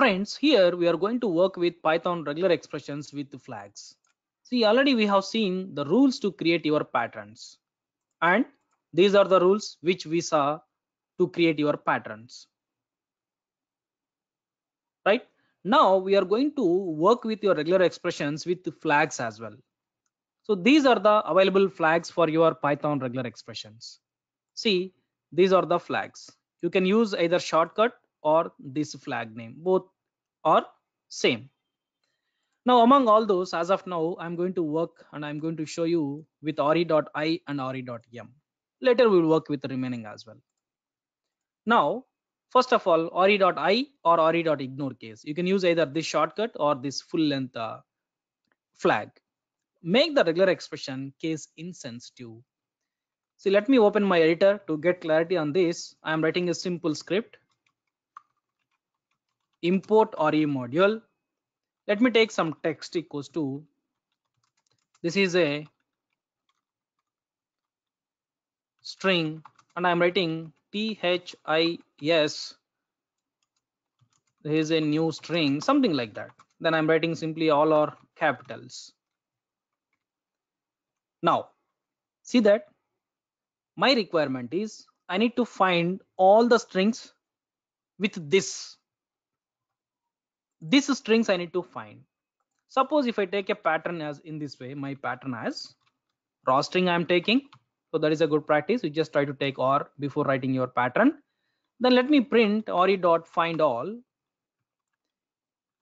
friends here we are going to work with python regular expressions with flags see already we have seen the rules to create your patterns and these are the rules which we saw to create your patterns right now we are going to work with your regular expressions with flags as well so these are the available flags for your python regular expressions see these are the flags you can use either shortcut or this flag name both are same now among all those as of now i'm going to work and i'm going to show you with ori.i and re.m later we will work with the remaining as well now first of all ori.i or re.ignore case you can use either this shortcut or this full length uh, flag make the regular expression case insensitive so let me open my editor to get clarity on this i am writing a simple script import RE module. Let me take some text equals to this is a string and I'm writing THIS. is a new string, something like that. Then I'm writing simply all our capitals. Now, see that my requirement is I need to find all the strings with this this strings I need to find. Suppose if I take a pattern as in this way, my pattern as raw string I'm taking. So that is a good practice. You just try to take or before writing your pattern. Then let me print or dot find all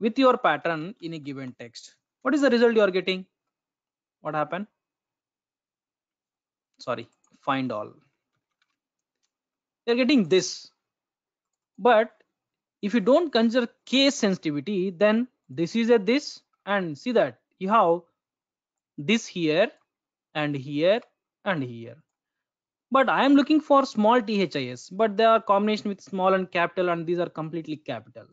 with your pattern in a given text. What is the result you are getting? What happened? Sorry, find all. You're getting this, but if you don't consider case sensitivity then this is a this and see that you have this here and here and here but i am looking for small this but they are combination with small and capital and these are completely capital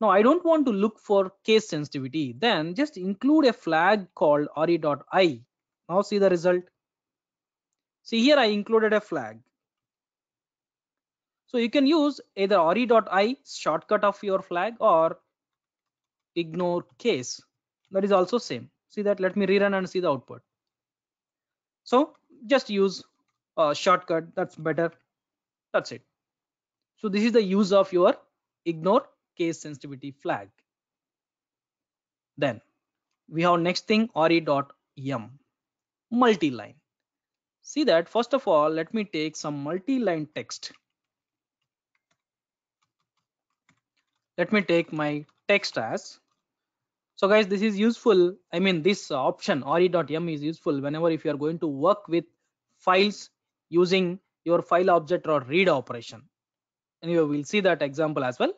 now i don't want to look for case sensitivity then just include a flag called re.i now see the result see here i included a flag so you can use either ori.i shortcut of your flag or ignore case. That is also same. See that let me rerun and see the output. So just use a shortcut that's better. That's it. So this is the use of your ignore case sensitivity flag. Then we have next thing re.m multi-line. See that first of all, let me take some multi-line text let me take my text as so guys this is useful i mean this option re.m is useful whenever if you are going to work with files using your file object or read operation Anyway, we will see that example as well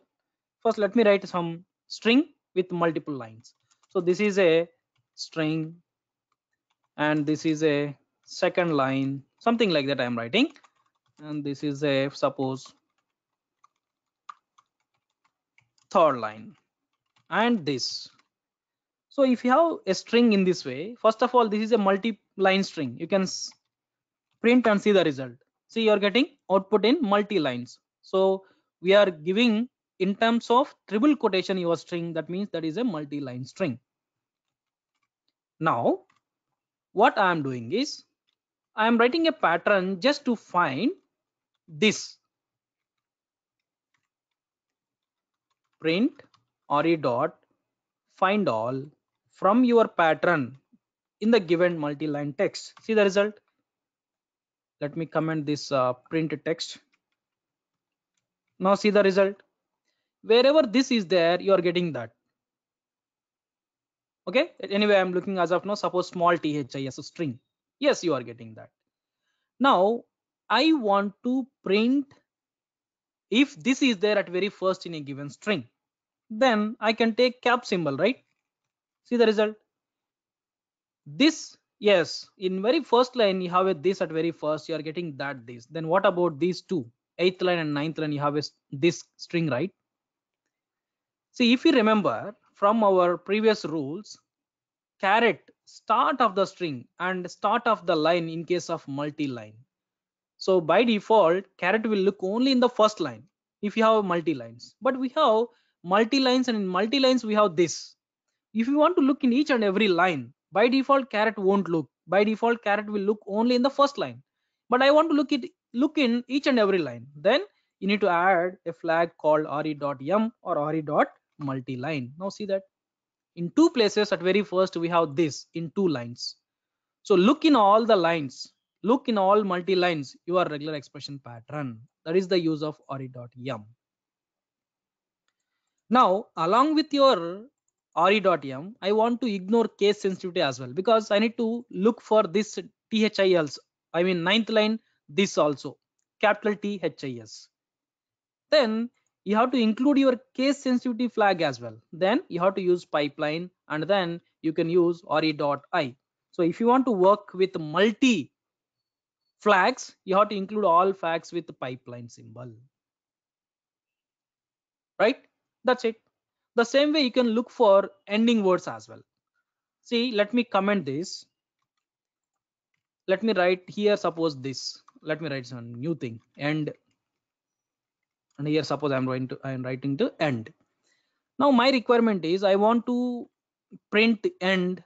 first let me write some string with multiple lines so this is a string and this is a second line something like that i am writing and this is a suppose third line and this so if you have a string in this way first of all this is a multi-line string you can print and see the result see you're getting output in multi lines so we are giving in terms of triple quotation your string that means that is a multi-line string now what i am doing is i am writing a pattern just to find this print or a dot find all from your pattern in the given multi-line text see the result let me comment this uh, print text now see the result wherever this is there you are getting that okay anyway i'm looking as of now suppose small thi as a string yes you are getting that now i want to print if this is there at very first in a given string then i can take cap symbol right see the result this yes in very first line you have a this at very first you are getting that this then what about these two eighth line and ninth line you have a, this string right see if you remember from our previous rules caret start of the string and start of the line in case of multi-line so by default, caret will look only in the first line if you have multi lines. But we have multi lines and in multi lines we have this. If you want to look in each and every line, by default caret won't look. By default caret will look only in the first line. But I want to look it look in each and every line. Then you need to add a flag called re.m or re.multiline. Now see that in two places at very first we have this in two lines. So look in all the lines look in all multi-lines your regular expression pattern that is the use of re.m now along with your re.m i want to ignore case sensitivity as well because i need to look for this thils i mean ninth line this also capital T H I S. Then you have to include your case sensitivity flag as well. Then you have to use pipeline and then you can use ori.i So if you want to work with multi flags you have to include all flags with the pipeline symbol right that's it the same way you can look for ending words as well see let me comment this let me write here suppose this let me write some new thing And and here suppose i'm going to i'm writing to end now my requirement is i want to print end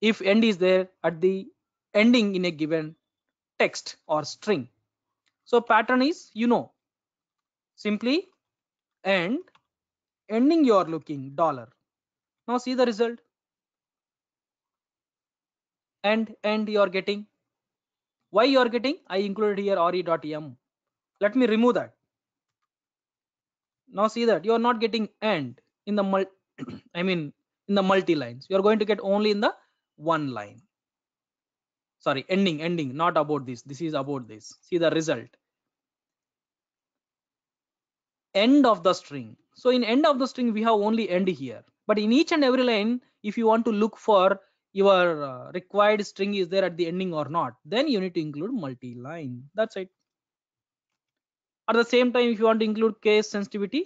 if end is there at the ending in a given text or string so pattern is you know simply and ending you are looking dollar now see the result and and you are getting why you are getting i included here re.m let me remove that now see that you are not getting and in the mul i mean in the multi lines you are going to get only in the one line sorry ending ending not about this this is about this see the result end of the string so in end of the string we have only end here but in each and every line if you want to look for your uh, required string is there at the ending or not then you need to include multi-line that's it at the same time if you want to include case sensitivity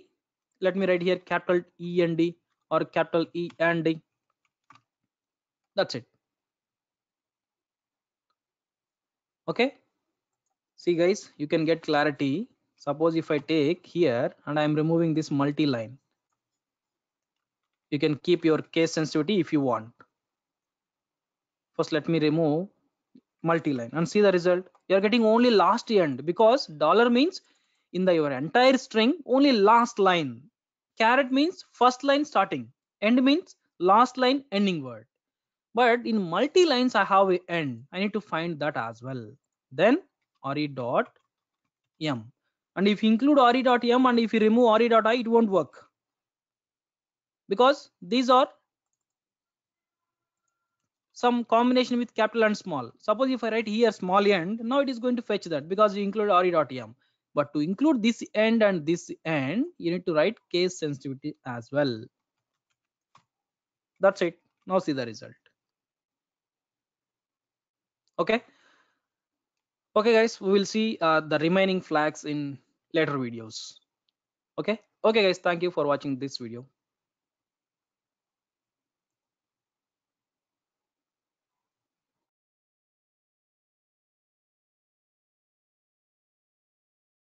let me write here capital e and d or capital e and d that's it okay see guys you can get clarity suppose if i take here and i am removing this multi-line you can keep your case sensitivity if you want first let me remove multi-line and see the result you are getting only last end because dollar means in the your entire string only last line caret means first line starting end means last line ending word but in multi lines i have a n i need to find that as well then re dot m and if you include re dot m and if you remove re dot i it won't work because these are some combination with capital and small suppose if i write here small end now it is going to fetch that because you include re dot m but to include this end and this end you need to write case sensitivity as well that's it now see the result okay okay guys we will see uh, the remaining flags in later videos okay okay guys thank you for watching this video